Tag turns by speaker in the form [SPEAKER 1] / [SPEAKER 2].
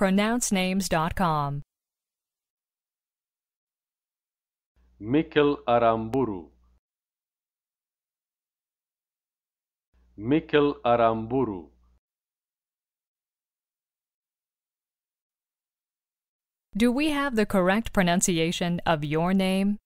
[SPEAKER 1] pronouncenames.com.
[SPEAKER 2] Mikkel Aramburu Mikkel Aramburu
[SPEAKER 1] Do we have the correct pronunciation of your name?